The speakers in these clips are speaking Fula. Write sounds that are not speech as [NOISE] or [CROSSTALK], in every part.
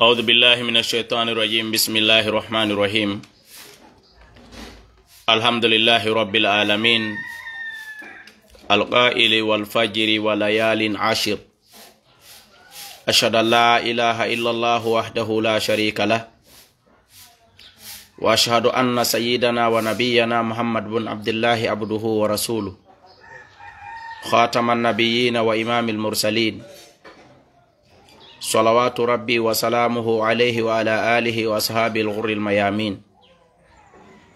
أعوذ بالله من الشيطان الرجيم بسم الله الرحمن الرحيم الحمد لله رب العالمين القائل والفجر وليال عشر أشهد أن لا إله إلا الله وحده لا شريك له وأشهد أن سيدنا ونبينا محمد بن عبد الله عبده ورسوله خاتم النبيين وإمام المرسلين صلوات ربي وسلامه عليه وعلى آله وأصحابه الغر الميامين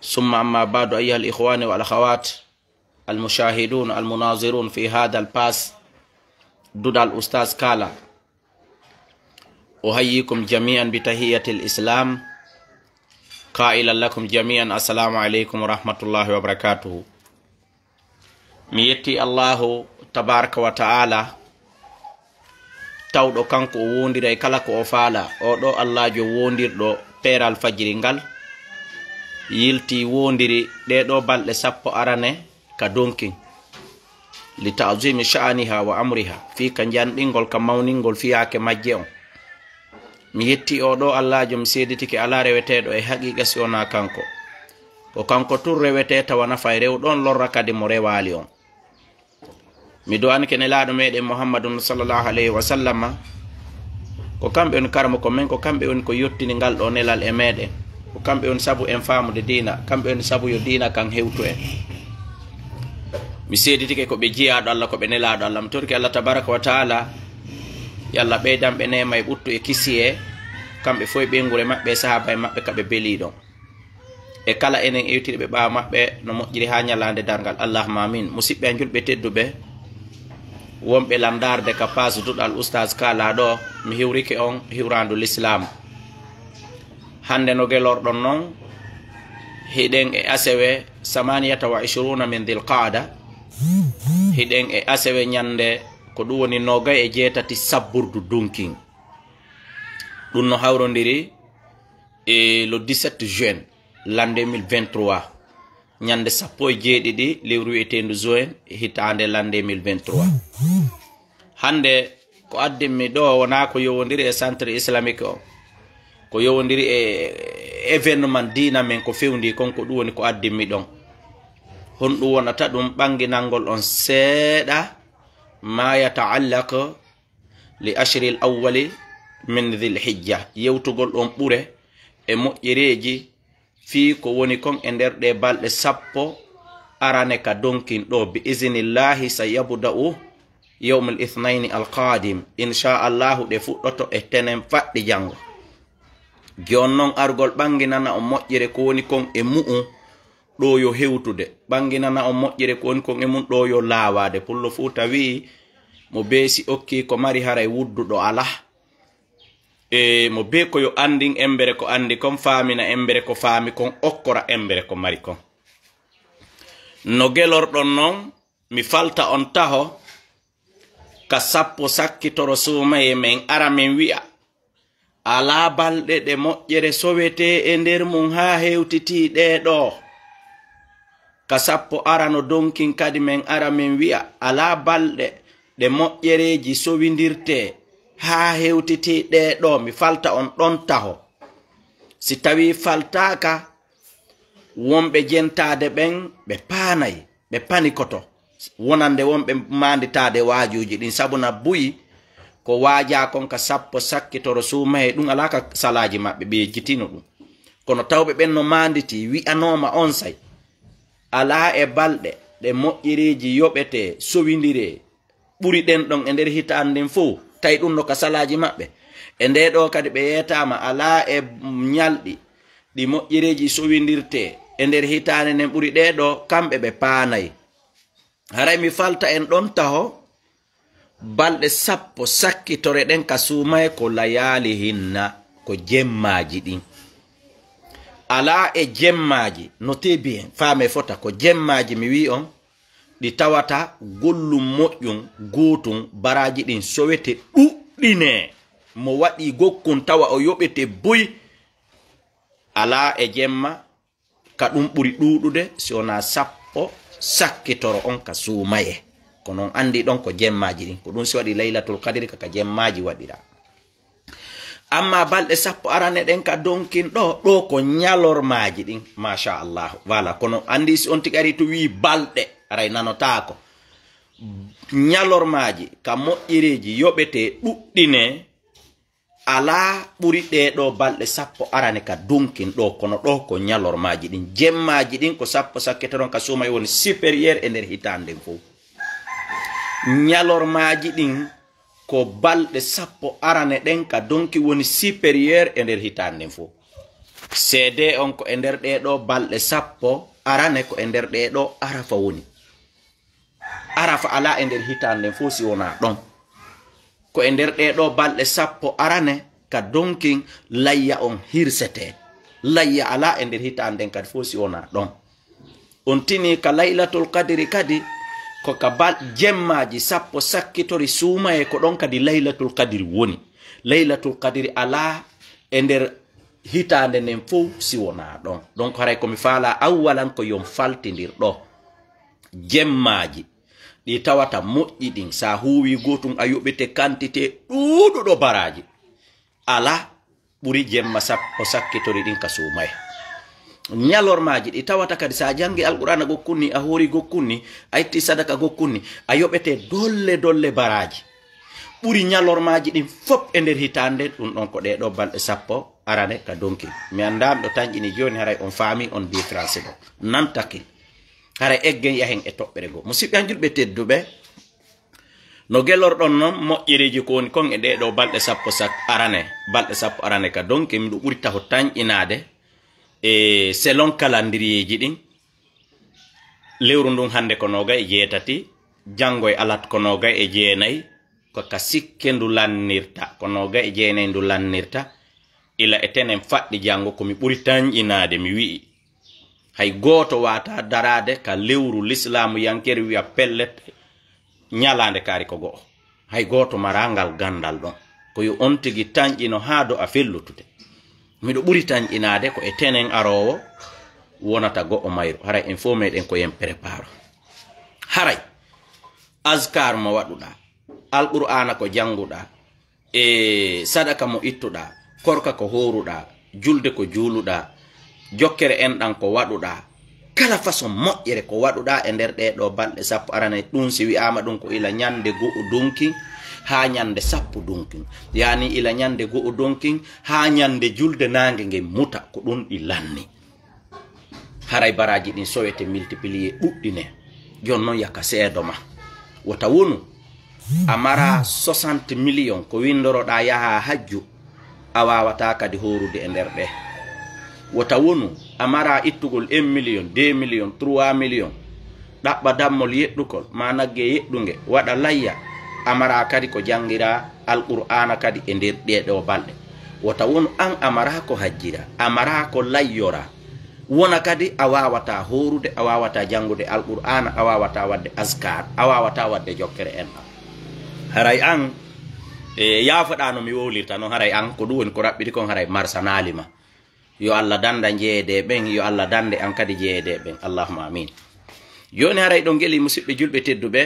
ثم أما بعد أيها الإخوان والأخوات المشاهدون المناظرون في هذا الباس دود الأستاذ كالا أهيكم جميعا بتهية الإسلام قائلا لكم جميعا السلام عليكم ورحمة الله وبركاته ميتي الله تبارك وتعالى tawɗo kanko o wondira e kala ko o faala oɗo allahjo wondirɗo peral fajiri ngal yilti wondiri ɗeɗo balɗe sappo arane ka donkin li taazimi sha'aniha wa amriha fi ka njanɗingol ka mawningol fiyaake majje on mi yetti oɗo allahjo mi seeditiki ala reweteɗo e haqiqa si ona kanko ko kanko tun rewete tawa nafa e rewɗon lorra kadi mo rewali on mi do an kene laaɗo meɗen mouhammadun sallllahu alayhi wa sallama ko kamɓe woni karama ko min ko kamɓe woni ko yettini ngal ɗo nelal e meɗen ko kamɓe woni sabu en famude dina kamɓe woni sabu yo dina kan hewtu en mi seeditike koɓe jiyaɗo allah koɓe nelaɗo allah mi torki allah tabaraka wa taala yo allah ɓeydanɓe nema e ɓuttu e kisi e kamɓe fo e ɓeygure maɓɓe e sahaba e maɓɓe kaɓe beeli ɗon e kala enen ewtiɗeɓe ɓawa maɓɓe no moƴƴiri ha ñalade dargal allahuma amin musidɓe a julɓe tedduɓe wonɓe landarde ka pas duɗal oustas kalaɗo mi hiwrike on hiwrandu l'islam hande no gelorɗon noon hiɗen e asewe samaniyata wa ishruna min dhil qaada hiɗen e asewe ñande ko ɗum woni nogay e jeetati sabburdu dunkin ɗum no hawrodiri e le 17 juin lande 2023 ñande sappo e jeeɗiɗi lewru wi'etendu juin hitande lande 2023 hande ko addinmi ɗo wona ko yowodiri e centre islamique o ko yowodiri e, e événement dina men ko fewndi kon ko ɗum woni ko addinmi ɗon honɗum wonata ɗum ɓanginalngol on seeɗa ma yataallak li ashril awwali min dhilhijja yewtugol ɗon ɓure e moƴƴireji fii ko woni kon e nder ɗe balɗe sappo arane ka donkin ɗo bi isinillahi sa yabuda'u yawmul ithnaini alqadim inchallahu ɗe fuɗɗoto e tenen faɗɗi jango joni noon argol ɓanginana o moƴƴere ko woni kon e mu'um ɗo yo hewtude ɓanginana o moƴƴere ko woni kon e mum ɗo yo laawade pullo fuu tawi mo beesi okki ko mari hara e wudduɗo ala e mo be ko yo andin embere ko andi kon faamina embere ko faami kon okkora embere ko mari kon no gelorɗon noon mi falta on taho ka sappo sakkitoro suumaye min ara min wi'a alaa balɗe ɗe moƴƴere sowete e nder mum haa hewtiti ɗeeɗo ka sappo ara no donkin kadi min ara min wi'a alaa balɗe ɗe moƴƴereeji sowindirtee haa hewtitiiɗee ɗo mi falta on ɗon taho si tawii faltaaka wonɓe jentaade ɓen ɓe paanayi ɓe panikoto wonande wonɓe maanditaade waajuuji ɗin sabuna buyi ko waajaakon ka sappo sakkitoro suumahe ɗum alaa ka salaaji maɓɓe ɓeejjitino ɗum kono tawɓe ɓen no maanditi wi'anooma on say alaa e balɗe ɗe moƴƴiriiji yoɓete sowindiree ɓuri ɗen ɗon e nder hitaan nden fof wattai ɗum no ka salaji maɓɓe e nde ɗo kadi ɓe yetama ala e nyalɗi ɗi moƴƴireji sowidirte e nder hitane nden ɓuri ɗe ɗo kamɓe ɓe panayi haray mi falta en ɗon taho balɗe sappo sakkitore ɗen ka sumay ko layali hinna ko jemmaji ɗin ala e jemmaji no tebi en fame fota ko jemmaji mi wi on ɗi tawata gollum moƴƴum gotum baraji ɗin sowete ɗuɗɗine mo waɗi gokkum tawa o yoɓete boy ala e jemma ka ɗum ɓuri ɗuɗude si wona sappo sakkitoro on ka sumaye ko non andi ɗon ko jemmaji ɗin ko ɗum si waɗi laylatul kadiri kaka jemmaji waɗira amma balɗe sappo arane ɗen ka donkin ɗo ɗo ko nyalormaji ɗin machallah voilà kono andi si on tigari to wi balɗe aray nanotaako nyalormaaji ka moƴƴereeji yoɓete ɗuɗɗine alaa ɓuri ɗeeɗo balɗe sappo arane ka dunkin ɗo kono ɗo ko nyalormaaji ɗin jemmaaji ɗin ko sappo sakkete ɗon ka suumay woni supériére e nder hitaanden fof nyalormaaji ɗin ko balɗe sappo arane ɗen ka donki woni supériére e nder hitaanden fof seede on ko e nder ɗeeɗo balɗe sappo arane ko e nder ɗeeɗo arafa woni arafa ala e nder hitande nden fo siwona ɗon ko e nder ɗeɗo balɗe sappo arane ka donkin layya on hirsete layya ala e nder hitande nden kadi fo siwona ɗon on tini ka laylatol kadiri kadi ko ka bal jemmaji sappo sakkitori suumaye ko ɗon kadi laylatul kadiri woni laylatul kadiri ala e nder hitande nden fo siwona ɗon donc haray komi faala awwalan ko yon faltidir ɗo jemmaji ɗi tawata moƴƴi ɗin sa huwi gotum a yoɓete kantite ɗuɗuɗo baraji ala ɓuri jemma sappo sakkitori ɗin ka sumaye ñalormaji ɗi tawata kadi sa jangi alqurana gokkunni a hoori gokkunni a itti sadaka gokkunni a yoɓete dolle dolle baraji ɓuri ñalormaji ɗin fop e nder hitande ɗum ɗon ko ɗeɗo balɗe sappo arane ka donki mi anndami ɗo tañƴini joni haray on faami on bi français ɗo nantakil hara eggen yahen e toɓɓere goo musidɓe hanjurɓe tedduɓe no gelorɗon noon moƴƴereji ko woni kon e ɗe ɗo balɗe sappo arane balɗe sappo arane ka donc miɗo ɓuri taho tañƴinade e selon calendrieji ɗin lewru ndun hande ko noga e jeetati janngo e alat ko noga e jeenayi koka sikke ndu lannirta ko noga e jeenayi ndu lannirta ila etenen faɗɗi janngo komi ɓuri tañƴinade mi wi'i hay goto wata darade ka lewru l'islamu yankeri wiya pelle ñalande kaari ko goo hay goto marangal gandal ɗon ko yo on tigi tanƴino ha do a fellutude miɗo ɓuri tanƴinade ko e tenen arowo wonata goo mayro haray en fo meɗen koyen préparo haray askar mo waɗuɗa alqur'ana ko janguɗa e sadaka mo ittuɗa korka ko horuɗa julde ko juluɗa jokkere enɗan ko waɗuɗa kala façon moƴƴere ko waɗuɗa e nder ɗeɗo balɗe sappo aranayi ɗum si wi'ama ɗum ko ila ñande go'o dunkin ha ñande sappo dunkin yani ila ñande go'o dunkin ha ñande julde nangue nge muta ko ɗum ɗi lanni haray baraji ɗin sowete multiplié ɓuɗɗine jon noon yakka seedo ma wota wonu a mara 60 million ko windoroɗa yaaha hajju a wawata kadi horude e nder ɗe wota wonu a mara ittugol 1 million 2 million 3 million ɗaɓɓa dammol yeɗɗukol ma nagge yeɗɗuge waɗa layya a mara kadi ko janguira alqur'ana kadi e nder ɗeɗo balɗe wota wonu an a mara ko hajjira a mara ko layyora wona kadi a wawata horude a wawata jangude alqur'ana a wawata wadde askar a wawata wadde jokkere en a haray an e yafoɗa no mi wowlirta noon haray an ko ɗum woni ko raɓɓiti kon haray marsanalima yo allah danda jeeyede ɓen yo allah dande an kadi jeeyede ɓen allahuma amin joni haray ɗo geli musidɓe julɓe tedduɓe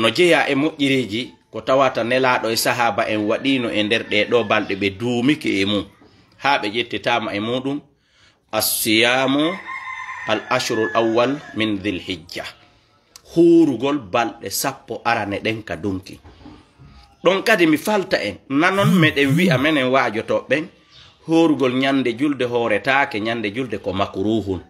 no jeeya e moƴƴiriji ko tawata nelaɗo e sahaba en waɗino e nder ɗe ɗo balɗe ɓe duumiki e mum ha ɓe ƴettetama e muɗum assiyamu al ashrul awwal min dilhijja hurugol balɗe sappo arane ɗen ka dunki ɗon kadi mi falta en nanon meɗen wi'a menen wajoto ɓen horugol ñande julde horetake ñande julde ko makruhun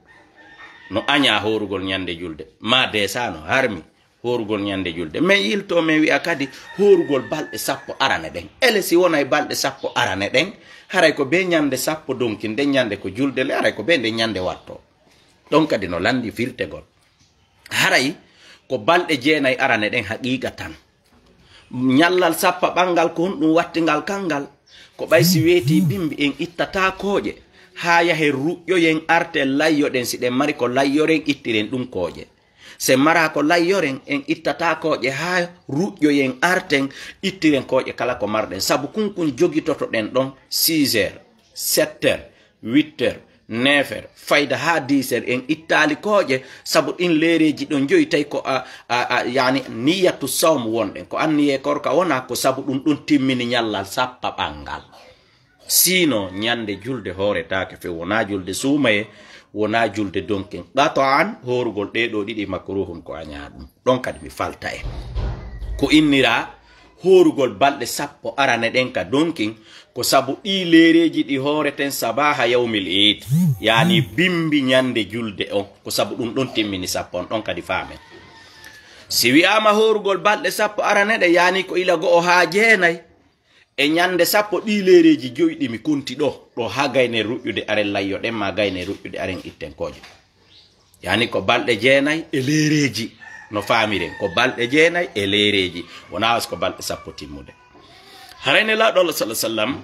no aña horugol ñande julde ma desano harmi horugol ñande julde mais yilto mi wi'a kadi horugol balɗe sappo arane ɗen ele si wona e balɗe sappo arane ɗen haray ko be ñande sappo donki nde ñande ko julde le haray ko be nde ñande watto ɗon kadi no landi firtegol haray ko balɗe jeenayi arane ɗen haqiqa tan ñallal sappa ɓangal ko honɗum wattingal kalngal ko ɓay si weeti bimbi en ittatakooƴe haa yahe ruƴƴoyen arte layyoɗen si ɗen mari ko layyoren ittiren ɗum kooƴe se mara ko layyoren en ittatakooƴe haa ruƴƴoyen arten ittiren kooƴe kala ko marɗen sabu kunkun jogitoto ɗen ɗon 6 heure 7 heure 8 heure nefer fayda ha diser en ittali koƴe saabu ɗin leereji ɗon joyi tawi ko yani niyatu sawm wonɗen ko anniye korka wona ko saabu ɗum ɗon timmini ñallal sappa ɓalngal sino ñande julde hooretake fe wona julde suumaye wona julde donken ɓato an horugol ɗeɗo ɗiɗi makruhum ko aña ɗum ɗon kadi mi falta en ko innira horugol balɗe sappo arane ɗen ka donkin ko sabu ɗi leereji ɗi hooreten sabaha yawmil id yani bimbi ñande julde on ko sabu ɗum ɗon timmini sappo on ɗon kadi faamen si wi'ama horugol balɗe sappo araneɗe yani ko ila go'o ha jeenayi e ñande sappo ɗi leereji joyi ɗi mi kunti ɗo ɗo ha gayne ruƴƴude aren layyoɗen ma gayne ruƴƴude aren ittenkoje yani ko balɗe jeenayi e leereji no faamiren ko balɗe jeenayi e leereji wona was ko balɗe sappo timmude harayne laaɗo allah sah sallam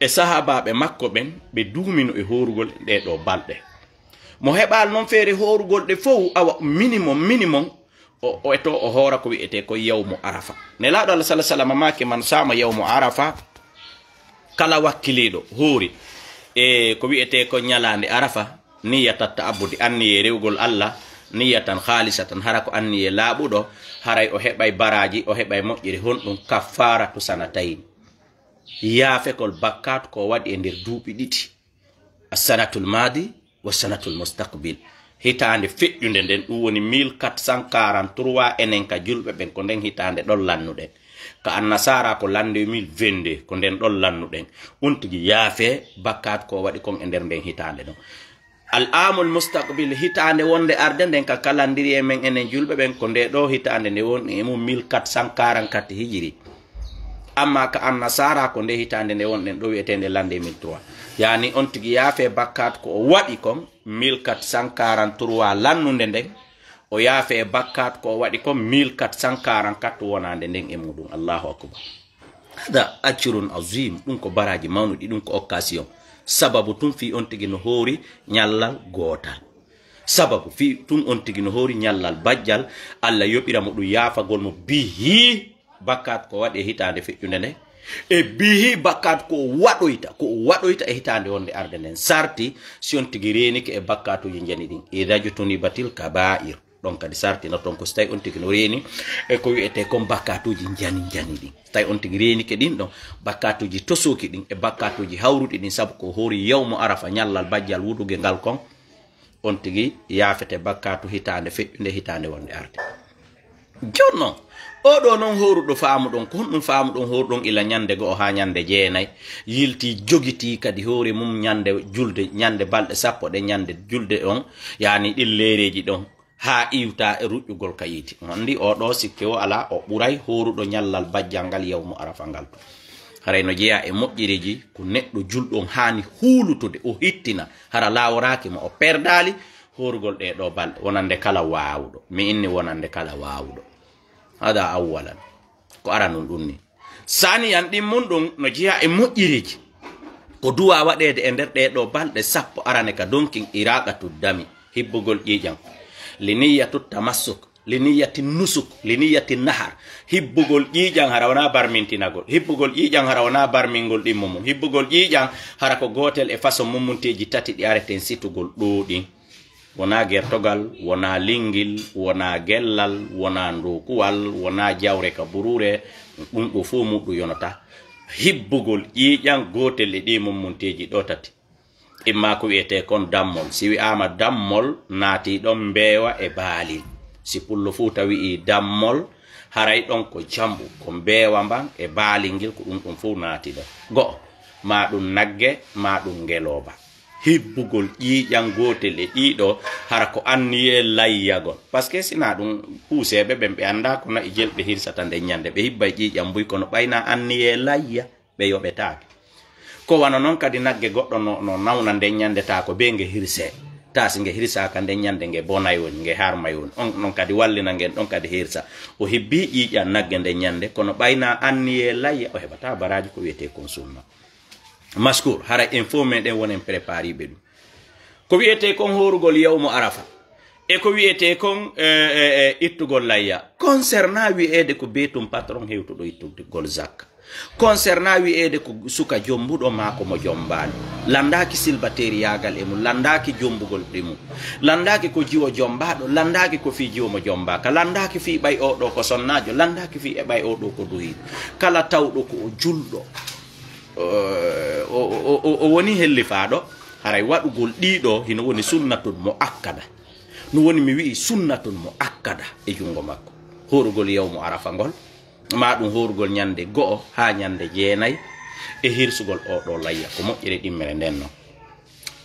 e sahabaɓe makko ɓen ɓe duumino e horugol e ɗeɗo balɗe mo heɓal noon feere horugol ɗe fo awa minimum minimum o eto o hoora ko wiyete ko yawmo arafa ne laaɗo allah sah sallam amaake man sama yawmo arafa kala wakkiliɗo hoori e ko wiyete ko ñalande arafa niyatatta abbude anniye rewgol allah niyatan haalisa tan hara ko anniye laaɓuɗo haray o heɓay baraji o heɓay moƴƴiri honɗum kaffara to sanatayin yaafekol bakkatu ko waɗi e nder duuɓi ɗiɗi assanatul maadi wa sanatul mustaqbil hitande feƴƴude nden ɗum woni 1443 enen ka julɓe ɓen ko nden hitande ɗon lannuɗen ka annasara ko lande 1022 ko nden ɗon lannuɗen ɗum tigi yaafe bakkatu ko waɗi kon e nder nden hitande ɗon al amul mustaqbil hitande wonde arde nden ka kalandiri e men enen julɓe ɓen ko nde ɗo hitande nde woni emum mille quatre cent quarant quatre hijiri amma ka annasara ko nde hitande nde wonɗen ɗo wiyetende l' ande mille trois yani on tigui yaafe bakkat ko o waɗi kon mille quatre cent quarant trois lannude nden o yaafe e bakkat ko o waɗi kon mille quatre cent quarant quatre wonande nden e muɗum allahu akbar hada accirun asim ɗum ko baraji mawnuɗi ɗum ko occasion sababu tum fi on tigi no hoori ñallal gootal sababu fi tum on tigi no hoori ñallal bajjal allah yoɓira mo ɗum yaafagol mo bihi bakat ko waɗi e hitande feƴƴunde nde e bihi bakat ko waɗoyta ko waɗoyta e hitande wonde arde nden sarti si on tigi reenike e bakatuji jani ɗin e radio tonibatil kabair ɗon kadi sartina toon ko so tawi on tigi no reeni eko wiyete kon bakatuji jani jani ɗin so tawi on tigi reeni ke ɗin ɗon bakatuji tosoki ɗin e bakatuji hawruɗi ɗin saabu ko hoori yawmo arafa ñallal bajjal wuɗuge ngal kon on tigi yaafete bakatu hitande feƴƴunde hitande wonde arde joni noon oɗo noon howruɗo faamu ɗon ko honɗum faamu ɗon hoor ɗon ila ñande go o ha ñande jeenayyi yilti jogiti kadi hoori mum ñande julde ñande balɗe sappo ɗe ñande julde on yani ɗin leereji ɗon ha iwta e ruƴƴugol kayiti wandi oɗo sikkewo ala o ɓuray horuɗo ñallal bajjal ngal yawmo arafa ngal to harayno jeeya e moƴƴiriji ko neɗɗo julɗon hani huulutude o hittina hara laworaki ma o perdali horugol ɗeɗo balɗe wonande kala wawuɗo mi inni wonande kala wawuɗo hada awwalan ko aranun ɗum ni saniyan ɗin mun ɗum no jeeya e moƴƴiriji ko duwa waɗede e nder ɗeɗo balɗe sappo arane ka donkin iraqa tuddami hibbugol ƴiƴan liniyatu tamassuk liniyati nusuk liniyati nahar hibbugol ƴiƴan hara wona barmintinagol hibbugol ƴiƴan hara wona barmingol ɗin mumum hibbugol ƴiƴan hara ko gotel e façon mumumteji tati ɗi areten situgol ɗuuɗi wona gertogal wona lingil wona gellal wona ndukuwal wona jawre ka burure ɗum ɗo fo muɗum yonota hibbugol ƴiƴan gotel e ɗi mumumteji ɗo tati imma ko wiyete kon dammol si wi'ama dammol naati ɗon mbewa e baalil si pullo fuu ta wi'i dammol haray ɗon ko jamɓu ko mbewa mban e baalil ngel ko ɗum ɗum fuu naati ɗon goo ma ɗum nagge ma ɗum ngeloba hibbugol ƴiƴan gotel e ɗiɗo hara ko anniye layyagol par ce que sina ɗum puuseɓe ɓen ɓe anda ko na'i jelɓe hirsata nde ñande ɓe hibba e ƴiƴan buy kono ɓayna anniye layya ɓe yoɓetake ko wano noon kadi nagge goɗɗo no no nawna nde ñandeta ko be nge hirse taa si nge hirsaka nde ñande nge bonay woni nge harmay woni on noon kadi wallina ngen ɗon kadi hirsa o hebbi ƴiiƴa nagge nde ñande kono ɓayna anniye layya o heɓata baraji ko wiyete consommant mascour hara info meɗen wonen prépariɓe ɗum ko wiyete kon horugol yawmo arafa e ko wiyete kon e, e, e, ittugol layya concernant wiyede ko beetum patron hewtuɗo ittugol zakka concernant wiyede ko suka jombuɗo ma ko mo jombani landaki silbateri yagal e mum landaki jombugol ɗi mum landaki ko jiwo jombaɗo landaki ko fi jiwo mo jombaka landaki fi ɓay o ɗo ko sonnajo landaki fi e ɓay o ɗo ko duhiɗo kala tawɗo ko o julɗo o woni hellifaɗo haray waɗugol ɗiɗo hino woni sunna tun mo akkada no woni mi wii sunna tun mo akkada e junngo makko horugol yawmo arafa ngol ma ɗum horugol ñande go'o ha ñande jeenayyi e hirsugol oɗo layya ko moƴƴere ɗimmere ndenno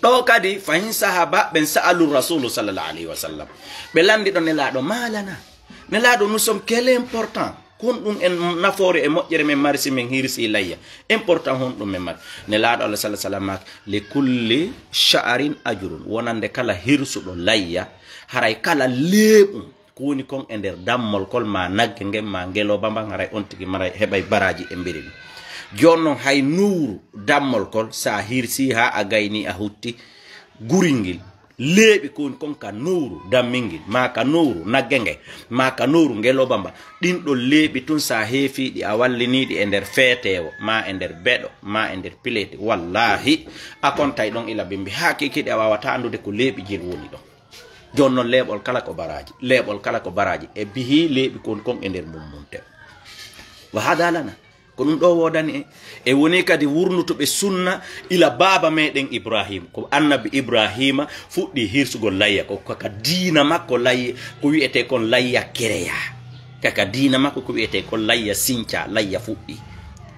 ɗo kadi fahin sahaba ɓen sa'alu rasulu sallllah alayhi wa sallam ɓe landi ɗo nelaɗo malana nelaɗo nous somme quel important honɗum en nafoore e moƴƴere men marsi min hirsi layya important honɗum men mari nelaɗo allah sallah sallam mak li culli sha'arin ajurun wonande kala hirsuɗo layya haray kala leeɓum kuni kon e nder dammol kol ma nagge ngen ma ngeloba mba garay on tigui maray heɓay baraji e mbiri ɗum joni noon hay nuwru dammol kol sa hirsi ha a gayni a hutti guri ngil leeɓi kuni kon ka nowru dammil ngil ma ka nowru nagge nge ma ka nowru ngeloba mba ɗinɗo leeɓi tun sa heefiɗi a walliniɗi e nder feetewo ma e nder beɗo ma e nder pileti wallahi a kontay ɗon ila bimbi ha kikiɗi a wawata andude ko leeɓi jil woni ɗon joni noon leeɓol kala ko baraji leeɓol kala ko baraji e bihi leeɓi kon kon e nder mum mum tew wa hadalana ko ɗum ɗo wodani en e woni kadi wurnutuɓe sunna ila baaba meɗen ibrahima ko annabi ibrahima fuɗɗi hirsugol layya koka diina makko layya ko wiyete kon layya kereya kaka diina makko ko wiyete kon layya sintia layya fuɗɗi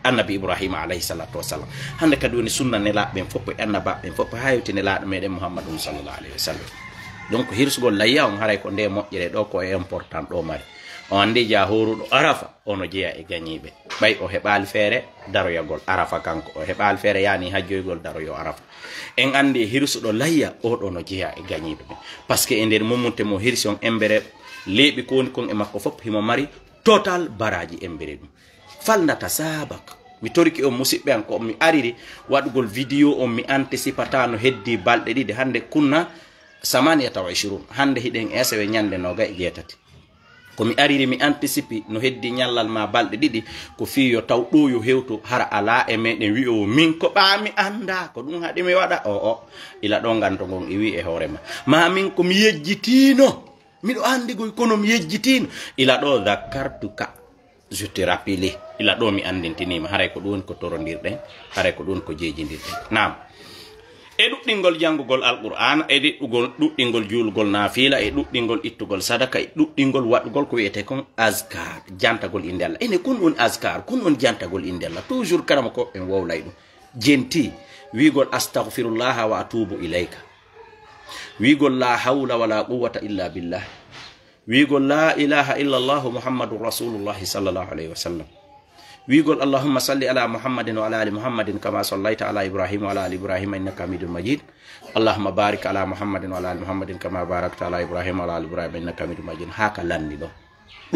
annabi ibrahima alayhi salatu wasallam hande kadi woni sunna nelaɓeɓen foppo e annabaɓeɓen foppo hawti nelaɗo meɗen mouhammadum sallallah alayhi wa sallam donc hirsugol layya on haray ko nde moƴƴere ɗo ko important ɗo mari o andi jahoruɗo arafa ono jeeya e gañiɓe ɓay o heɓali feere daroyagol arafa kanko o heɓali feere yani ha joygol daroyo arafa en andi e hirsuɗo layya oɗo no jeeya e gañiɓe ɓe par ce que e nder mumunte mo hirsi on embere leeɓi kowoni kon e makko fop himo mari total baraji embere ɗum falnata sabak mi torki on musidɓe an ko mi ariri waɗugol vidéo on mi anticipatano heddi balɗe ɗiɗi hande kunna samaniata wairun e hande hiɗen esewe ñande noga e jeetati komi ariri mi anticipi no heddi ñallal ma balɗe ɗiɗi ko fiyo taw ɗo yo hewto hara ala e meɗen wi'owo min ko ɓami anda ko ɗum haɗimi waɗa o o ila ɗo ganto gon e wi e hoorema ma min komi yejjitino miɗo andigoy kono mi yejjitino ila ɗo dhakkartu ka je te rappelé ila ɗo mi andintinima haray ko ɗum woni ko torodirɗen haray ko ɗum woni ko jeejidirɗen nam e ɗuɗɗingol janngugol alqur'an e ɗiɗɗugol ɗuɗɗingol juulugol naafiila e ɗuɗɗingol ittugol sadaka e ɗuɗɗingol waɗugol ko wiyete kon askar jantagol innde allah ene kon woni askar kon woni jantagol innde allah toujours karama koɓɓe en wowlay ɗum jenti wiigol astahfirullaha wa atubu ilayka wiigol la hawla wala quwata illa billah wiigol la ilaha illa allahu muhammadun rasulullahi sallllahu alayhi wa sallam wigol allahumma salli ala muhammadin wa ala ali muhammadin kama sallaita ala ibrahima wa ala ali ibrahima innaka hamidun majid allahumma barik ala muhammadin wa ala ali muhammadin kama barakta ala ibrahima wa ala ali ibrahima innaka hamidun majid ha ka lanni ɗo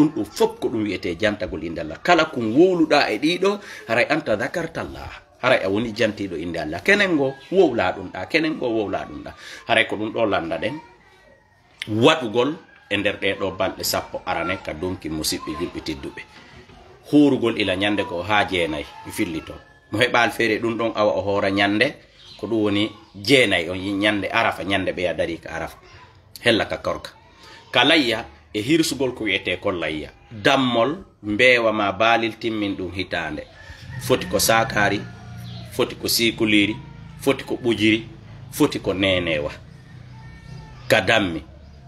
ɗum ɗo fof ko ɗum wiyete jantagol inde allah kala kom wowluɗa e ɗiɗo haray anta dakarta allah haray a woni jantiɗo inde allah kenen go wowla ɗum ɗa kenen go wowla ɗum ɗa haray ko ɗum ɗo landa ɗen waɗugol e nder ɗeɗo balɗe sappo arane ka donki musibɓe yimɓe tidduɓe hurugol ila ñande ko ha jeenayi fillito mo heɓal feere ɗum ɗon awa o hoora ñande ko ɗum woni jeenayi on ñande arafa ñande ɓeya dari ka arafa hella ka korka ka layya e hirsugol ko wiyete kol layya dammol mbewa ma baalil timmin ɗum hitande foti ko sakari foti ko sikuliri foti ko ɓujiri foti ko nenewa ka dammi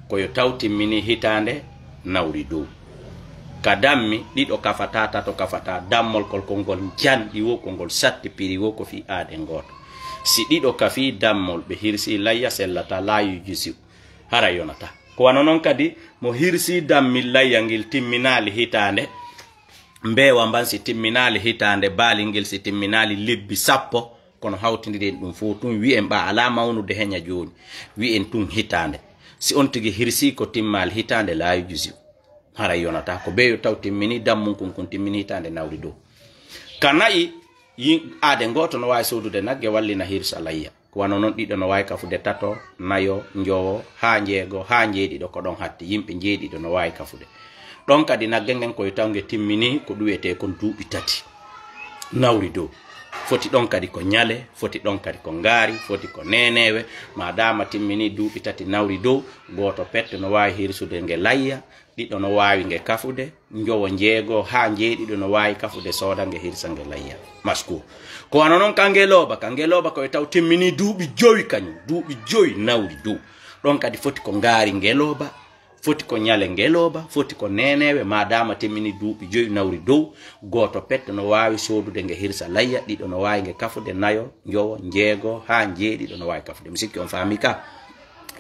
koyo tawtimmini hitande nawri dow ka dammi ɗiɗo kafata tato kafata dammol kol kolngol janɗi wo kolngol satti piri wo ko fi aade gooto si ɗiɗo kafi dammol ɓe hirsi layya sellata laayu jusiw hara yonata ko wano noon kadi mo hirsi dammi layya ngel timminali hitande mbewa mban si timminali hitande baali ngel si timminali lebbi sappo kono hawtidiren ɗum fo tun wi'en ɓa ala mawnude heña joni wi'en tun hitande si on tigi hirsi ko timmal hitande laayu jusiw hara yonata ko be taw timmini dammum kun kun timmini de nawri dow kanayi ade goto no wawi de nagge wallina hirs alayya wano noon ɗiɗo no wawi kafude tato nayo njowo ha njego ha do ko don hatti yimɓe do no wawi kafude ɗon kadi nagge ngen koye tawnge timmini ko duwete kon duuɓi tati nawri dow foti ɗon kadi ko ñale foti ɗon kadi ko ngaari foti ko nenewe madama timmini duuɓi tati nawri dow goto pette no wawi hirsude nge layya ɗiɗo no wawi nge kafude jowo jeego ha jeeɗiɗo no wawi kafude soda nge hirsa nge layya masku ko ano noon kange looba koye taw timmini duuɓi joyi kañum duuɓi joyi nawri dow ɗon kadi foti ko ngaari ngelooba foti ko nyale ngeloba foti ko nenewe madama temini duuɓi joyi nawri dow goto petto no wawi sodude nge hirsa layya ɗiɗo no wawi nge kafude nayo jowo jeego ha jeeɗiɗo no wawi kafude mi on faami ka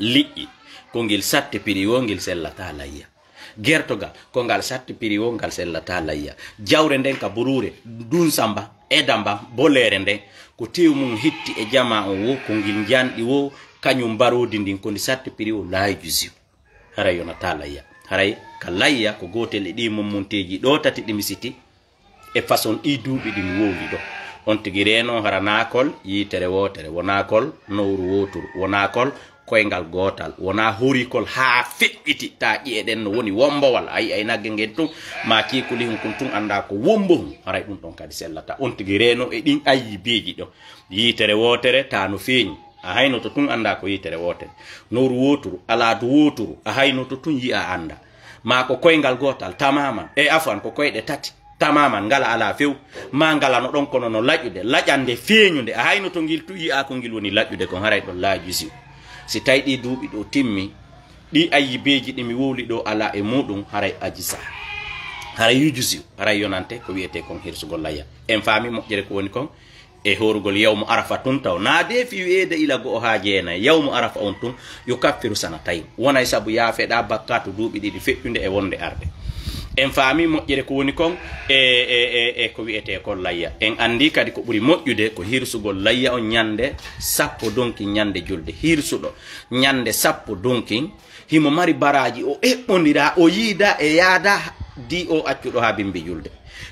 liƴƴi ko ngel satte piri wo ngel sellata layya gertogal ko ngal satte piri wo ngal sellata layya jawre nden ka burure dun samba e damba bolere nden ko tew mum hitti e jama on wo ko ngil janɗi wo kañum mbarodi ndin ko ndi satti piri haray yonata layya haray ka layya ko gotel e ɗi mommonteji ɗo tati ɗi misiti e façon ɗi duuɓi ɗin wowi ɗo on tigui reno hara nakol yitere wotere wonakol nowru wotur wonakol koyngal gotal wona horikol ha feɓɓiti ta ƴeɗen no woni wombowal ayi ay nagge ngen tun ma kikuli hun kon tun anda ko wombo hum haray ɗum ɗon kadi sellata on tigui reno e ɗin ayibeji ɗo yitere wotere ta no feeñi a hayno to tun anda ko yitere wotere nowru woturu alaadu woturu a hayno to tun yi'a anda ma ko koyngal gotal tamaman e afan ko koyɗe tati tamaman ngala ala few ma ngala no ɗon kono no laƴude laƴande feeñude a hayno to ngil tu yi'a ko ngil woni laƴude kon haray ɗon laaji si si tawi ɗi duuɓi ɗo timmi ɗi ayyibeeji ɗimi wowli ɗo ala e muɗum haray ajisa haray yujusi haray yonante ko wiyete kon hirsugol layya en faami moƴƴere ko woni kon e horugol yawmu arafa tun taw na de fi wiyeede ila go o ha jeenay yawmu arafa on tun yo kappiru sana tayi wonay saabu yaafeɗa bakkatu duuɓi ɗiɗi feƴƴude e wonde arde en faami moƴƴere ko woni kon e e e, e ko wiyete kon layya en anndi kadi ko ɓuri moƴƴude ko hirsugol layya on ñande sappo donki ñande julde hirsuɗo ñande sappo donkin himo mari baraji o eɓɓodira o yiida e yaada di o accuɗo ha bimbi julde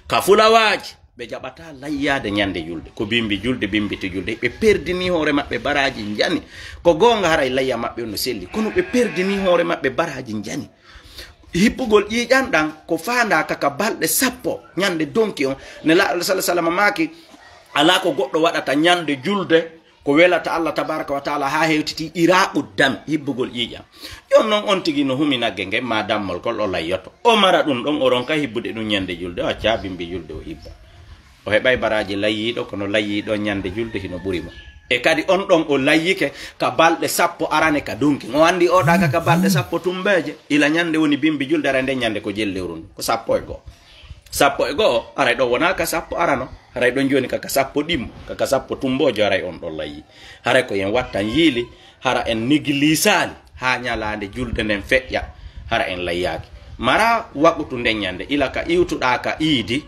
ka fulawaji ɓe laya layyade nyande julde ko bimbi julde bimbiti julde be perdini hore mabbe baraji njani ko gonga haray layya mabbe no selli kono be perdini hore mabbe baraji jani hippugol jandan ko faanda kaka balde sappo nyande donki on ne la salah maki ala ko goɗɗo wadata nyande julde ko welata allah tabaraka wa taala ha hewtiti iraabu dam hibbugol ƴiƴam yon non on tigi no humina genge madam dammol kol o layoto o mara ɗum don oron ka hibbude ɗum nyande julde o bimbi julde o hibba o heɓay baraji layyiɗo kono layyiɗo ñande julde hino ɓurimo e kadi on ɗon o layyike ka balɗe sappo arane ka dunki o andi oɗaka ka balɗe sappo tumbeje ila ñande woni bimbi julde ara nde ñande ko jellewru ndu ko sappo e goo sappo e goo aray ɗon wona ka sappo arano haray ɗon joni kaka sappo ɗimmo kaka sappo tumbojo aray on ɗon layyi haray ko en wattan yiili hara en nigilisali ha ñalande julde nden feƴƴa hara en layyaki mara waɓutu nden ñande ila ka iwtuɗa ka iidi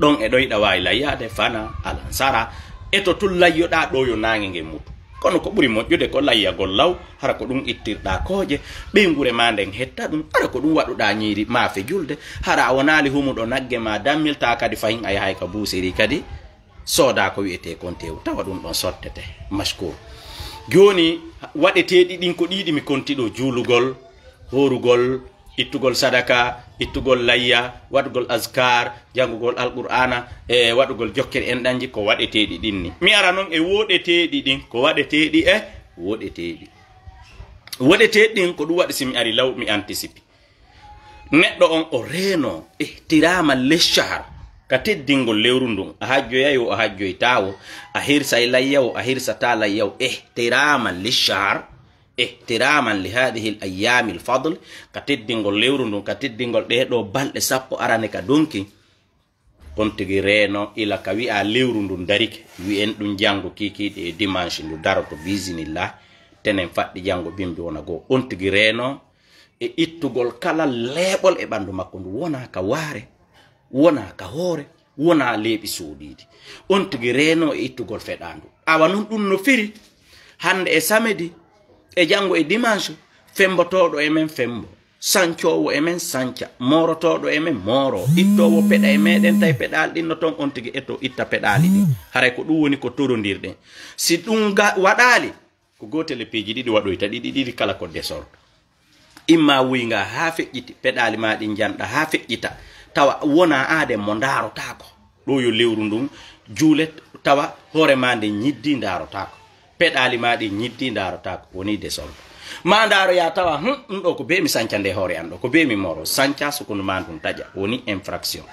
ɗon e ɗoyiɗa wawi layyade fana alansara e to tun layyoɗa ɗo yo nage nge mutu kono ko ɓuuri moƴƴude ko layyagol law hara ko ɗum ittirɗa kooƴe ɓey gure ma nden hetta ɗum ara ko ɗum waɗuɗa ñiiri maafe julde hara a wonali humuɗo nagge ma dammilta kadi fayin a yahay ka buseri kadi sooda ko wiyete kontewu tawa ɗum ɗon sottete mashcour joni waɗeteɗi ɗin ko ɗiɗi mi konti ɗo juulugol horugol ittugol sadaka ittugol layya waɗugol askar jangugol alqur'ana e waɗugol jokkere en ɗanji ko waɗeteɗi ɗin ni mi ara noon e woɗeteɗi ɗin ko waɗeteɗi e woɗeteɗi woɗeteɗi ɗin ko ɗum waɗi simi ari law mi anticipe neɗɗo on o reeno ihtirama leshar ka teddingol lewru ndun a hajjoyayo a hajjoytawo a hirsa e layyawo a hirsata layyawo ihtirama leshar ihtiraman li hadihi l ayami l fadle ka teddingol lewru ndun ka teddingol ɗeɗo balɗe sappo arani ka donki on tigi reeno ila ka wi'a lewru ndun darike wi'en ɗum janngo kikiɗe e dimanche ndu daroto visinillah tenen faɗɗi janngo ɓimɓe wona goo on tigi reeno e ittugol kala leeɓol e ɓanndu makko ndu wona ka waare wona ka hoore wona leeɓi suuɗiidi on tigi reeno e ittugol feɗaa ndu awa noon ɗum no feri hannde e samedi e janngo e dimanche fembotooɗo e men fembo sancoowo e men sanca morotooɗo e men mooro ittoowo peɗa e meɗen tawi peɗaali ɗin no toon on tigi eto itta peɗaali ɗi haray ko ɗum woni ko torondirɗen si ɗum waɗaali ko gootele peeji ɗiɗi waɗoyta ɗiɗi ɗiɗi kala ko desorde imma wuyga haa feƴƴiti peɗaali maa ɗi njanɗa haa feƴƴita tawa wona aaden mo ndaarotaako ɗo yo lewru ndun juule tawa hoore maa nde ñiddi ndaarotaako peɗali ma ɗi ñiddi darotako woni désordre ma daroya tawa hum ɗum ɗo ko bemi sanca nde hoore an ɗo ko bemi moro sanca sukundu ma ɗum taƴa woni infraction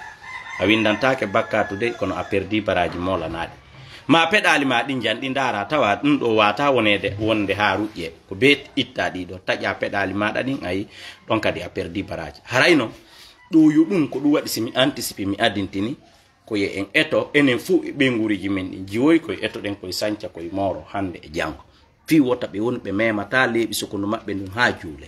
a windantake bakkatu de kono a perdi baraji molanaɗi ma peɗali ma ɗi janɗi dara tawa ɗum ɗo wata wonede wonde ha ruƴƴe ko be itta ɗiɗo taƴa peɗali maɗa ɗin ayi ɗon kadi a perdi baraji harayno ɗoyu ɗum ko ɗum waɗi simi anticipe mi addintini koye en eto enen fuu e ɓeyguriji men ɗi jiwoyi koye eto ɗen koye sañca koye moro hande e janggo fi wota ɓe woni ɓe memata leeɓi sokundu maɓɓe ndun ha juule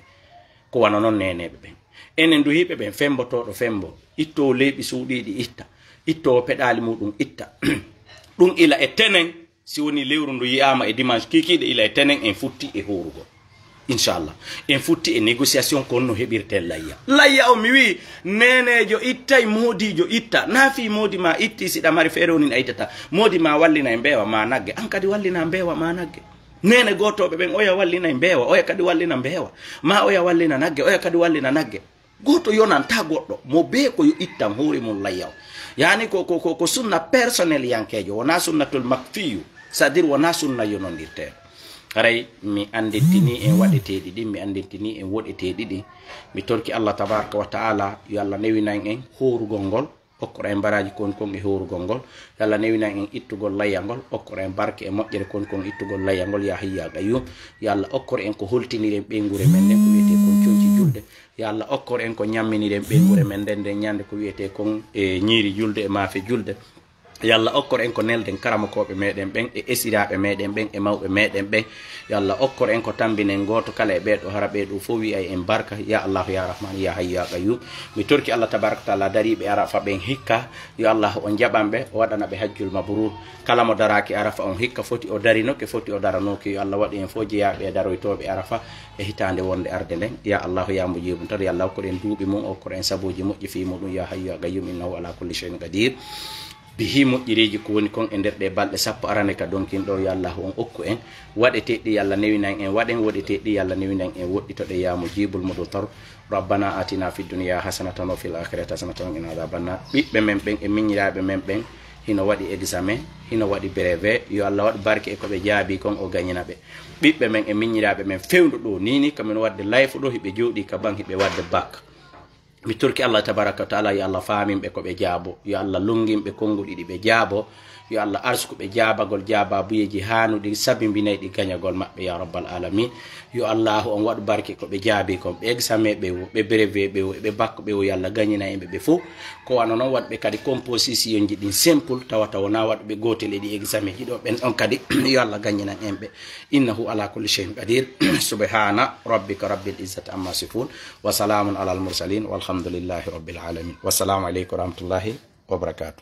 ko wana noon neneɓe ɓen enen duhiɓe ɓen fembotoɗo fembo ittowo leeɓi suuɗiɗi itta ittowo peɗali muɗum itta [CLEARS THROAT] ɗum ila e tenen si woni lewru ndu yiyama e dimanche kikiɗe ila e tenen en futti e hurugol inchallah en futti e négociation kon no heɓirte layya layya o mi wi nenejo itta modijo itta naafi modi ma itti siɗa mari feere onin a ittata modi ma wallina e mbewa ma nagge an kadi wallina mbewa ma nagge nene gotoɓe ɓen oya wallina e mbewa oya kadi wallina mbewa ma oya wallina nagge oya kadi wallina nagge goto yonanta goɗɗo mo be ko yo ittan hoore mum layya o yani ko, ko, ko, ko sunna personnel yankejo wona sunnatul makfiyu c'est à dire wona sunna yonondirteɗo haray mi andintini en waɗeteɗi ɗin mi andintini en woɗeteɗi ɗin mi torki allah tabaraka wa taala yo allah newinan en horugol ngol okkora en mbaraji kon kon e horugol ngol yo allah newinan en ittugol layyal ngol okkora en barke e moƴƴere kon kon e ittugol layyal ngol ya hayya gayyum yo allah okkore en ko holtiniren ɓeygure men nden ko wiyete kon coñci julde yo allah okkore en ko ñamminiren ɓeygure men nden nden ñande ko wiyete kon e ñiiri julde e maafe julde yo allah okkor en ko nelden karamakoɓe meɗen ɓen e esiraɓe meɗen ɓen e mawɓe meɗen ɓen yalla allah okkor en ko tambinen goto kala e ɓeɗo hara ɓeɗo fo wiya en barka ya allahu ya rahman ya hayyu ya mi torki allah tabaraka taala dariɓe arafa ɓen hikka yo allah o jaɓanɓe o waɗanaɓe hajjul mabrur kala mo daraki arafa on hikka foti o darinoke foti o daranoke yo allah waɗi en fo jeeyaɓe e daroytoɓe arafa e hitande wonde arde nden ya allahu ya mujibum tan ya allah okkor en duuɓi mum okkor en sabuji moƴƴi fi muɗum ya hayyu ya qayum innahu ala kulli cheyin qadir bihi moƴƴiriji ko woni kon e nder ɗe balɗe sappo arane ka donkin ɗo yo allahu on okku en waɗeteɗi yo allah newinan en waɗen woɗeteɗi yo allah newinan en woɗɗitoɗe yamu jibol moɗo tor rabbana atina fi duniya hasanatan o fil akhirate hasanatan en adabanna ɓiɓɓe men ɓen e miñiraɓe men ɓen hino waɗi examen hino waɗi brevé yo allah waɗ barke e koɓe jaabi kon o gañina ɓe ɓiɓɓe men e miñiraɓe men fewdu ɗo nini kamin wadde life ɗo hiɓe jooɗi ka ban hiɓe wadde bak mi turki allah tabaraka wa taala yo allah faaminɓe ko ɓe jaabo yo allah lunginɓe konnguɗiɗi ɓe jaabo yo allah arsukuɓe jabagol jababuyeji hanuɗi sabi binayyi ɗi gañagol maɓɓe ya rabbal alamin yo allahu on waɗu barke koɓe jaabi kon ɓe exame ɓeo ɓe brevé ɓeo eɓe bakko ɓeo yo allah gañina eɓe ɓe fo ko wano noon waɗɓe kadi composition ji ɗin simple tawata wona waɗɓe gotel eɗi exame ji ɗo ɓen ɗon kadi [CLEARS THROAT] yo allah gañinan enɓe innahu ala culli chein kadir subhana rabbika rabbil izzati amma sifun wasalamun ala almursalin walhamdulillahi rabbil alamin wassalamu aleykum warahmatullahi wabarakatuh